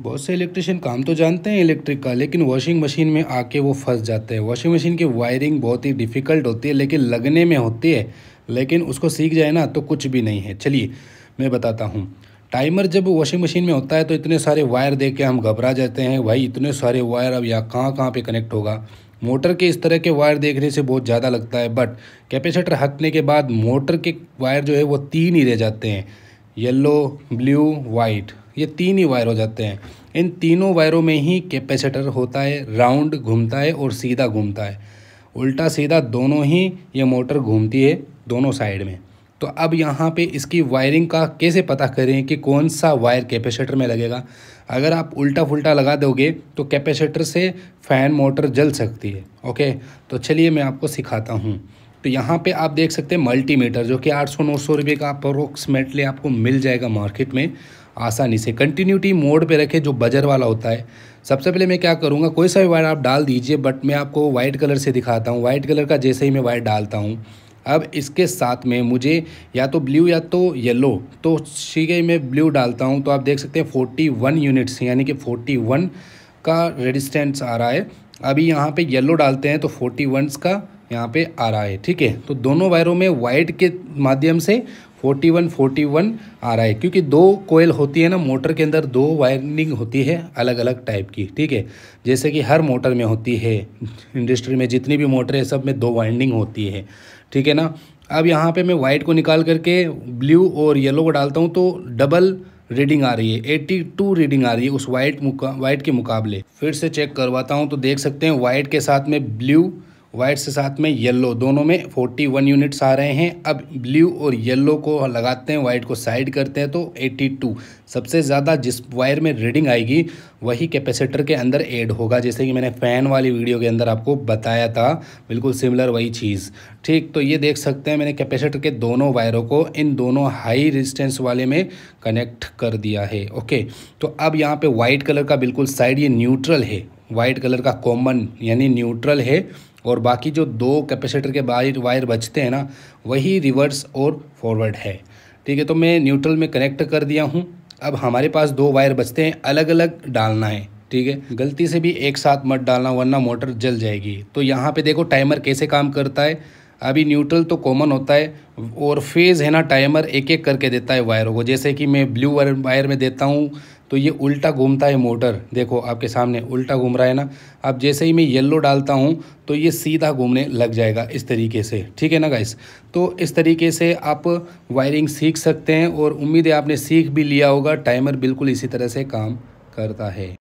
बहुत से इलेक्ट्रिशियन काम तो जानते हैं इलेक्ट्रिक का लेकिन वॉशिंग मशीन में आके वो फंस जाते हैं वॉशिंग मशीन की वायरिंग बहुत ही डिफ़िकल्ट होती है लेकिन लगने में होती है लेकिन उसको सीख जाए ना तो कुछ भी नहीं है चलिए मैं बताता हूँ टाइमर जब वॉशिंग मशीन में होता है तो इतने सारे वायर देख के हम घबरा जाते हैं भाई इतने सारे वायर अब यहाँ कहाँ कहाँ पर कनेक्ट होगा मोटर के इस तरह के वायर देखने से बहुत ज़्यादा लगता है बट कैपेसिटर हटने के बाद मोटर के वायर जो है वो तीन ही रह जाते हैं येलो ब्लू वाइट ये तीन ही वायर हो जाते हैं इन तीनों वायरों में ही कैपेसिटर होता है राउंड घूमता है और सीधा घूमता है उल्टा सीधा दोनों ही ये मोटर घूमती है दोनों साइड में तो अब यहाँ पे इसकी वायरिंग का कैसे पता करें कि कौन सा वायर कैपेसिटर में लगेगा अगर आप उल्टा फुल्टा लगा दोगे तो कैपेसिटर से फ़ैन मोटर जल सकती है ओके तो चलिए मैं आपको सिखाता हूँ तो यहाँ पे आप देख सकते हैं मल्टीमीटर जो कि 800 सौ रुपये का अप्रोक्सीमेटली आपको मिल जाएगा मार्केट में आसानी से कंटिन्यूटी मोड पे रखें जो बजर वाला होता है सबसे पहले मैं क्या करूँगा कोई सा भी वायर आप डाल दीजिए बट मैं आपको वाइट कलर से दिखाता हूँ वाइट कलर का जैसे ही मैं वायर डालता हूँ अब इसके साथ में मुझे या तो ब्लू या तो येलो तो ठीक है मैं ब्लू डालता हूँ तो आप देख सकते हैं फोर्टी वन यूनिट्स यानी कि फोर्टी वन का रेजिस्टेंस आ रहा है अभी यहाँ पे येलो डालते हैं तो फोर्टी वन का यहाँ पे आ रहा है ठीक है तो दोनों वायरों में वाइट के माध्यम से 41 41 आ रहा है क्योंकि दो कोयल होती है ना मोटर के अंदर दो वायरिंग होती है अलग अलग टाइप की ठीक है जैसे कि हर मोटर में होती है इंडस्ट्री में जितनी भी मोटर है सब में दो वाइंडिंग होती है ठीक है ना अब यहाँ पे मैं वाइट को निकाल करके ब्लू और येलो को डालता हूँ तो डबल रीडिंग आ रही है टू रीडिंग आ रही है उस वाइट वाइट के मुकाबले फिर से चेक करवाता हूँ तो देख सकते हैं वाइट के साथ में ब्लू वाइट्स के साथ में येलो दोनों में फोर्टी वन यूनिट्स आ रहे हैं अब ब्लू और येलो को लगाते हैं वाइट को साइड करते हैं तो एट्टी टू सबसे ज़्यादा जिस वायर में रीडिंग आएगी वही कैपेसिटर के अंदर ऐड होगा जैसे कि मैंने फ़ैन वाली वीडियो के अंदर आपको बताया था बिल्कुल सिमिलर वही चीज़ ठीक तो ये देख सकते हैं मैंने कैपेसिटर के दोनों वायरों को इन दोनों हाई रेजिस्टेंस वाले में कनेक्ट कर दिया है ओके तो अब यहाँ पर वाइट कलर का बिल्कुल साइड ये न्यूट्रल है वाइट कलर का कॉमन यानी न्यूट्रल है और बाकी जो दो कैपेसिटर के वायर वायर बचते हैं ना वही रिवर्स और फॉरवर्ड है ठीक है तो मैं न्यूट्रल में कनेक्ट कर दिया हूँ अब हमारे पास दो वायर बचते हैं अलग अलग डालना है ठीक है गलती से भी एक साथ मत डालना वरना मोटर जल जाएगी तो यहाँ पे देखो टाइमर कैसे काम करता है अभी न्यूट्रल तो कॉमन होता है और फेज़ है ना टाइमर एक एक करके देता है वायरों को जैसे कि मैं ब्लू वायर में देता हूँ तो ये उल्टा घूमता है मोटर देखो आपके सामने उल्टा घूम रहा है ना अब जैसे ही मैं येल्लो डालता हूँ तो ये सीधा घूमने लग जाएगा इस तरीके से ठीक है ना गाइस तो इस तरीके से आप वायरिंग सीख सकते हैं और उम्मीद है आपने सीख भी लिया होगा टाइमर बिल्कुल इसी तरह से काम करता है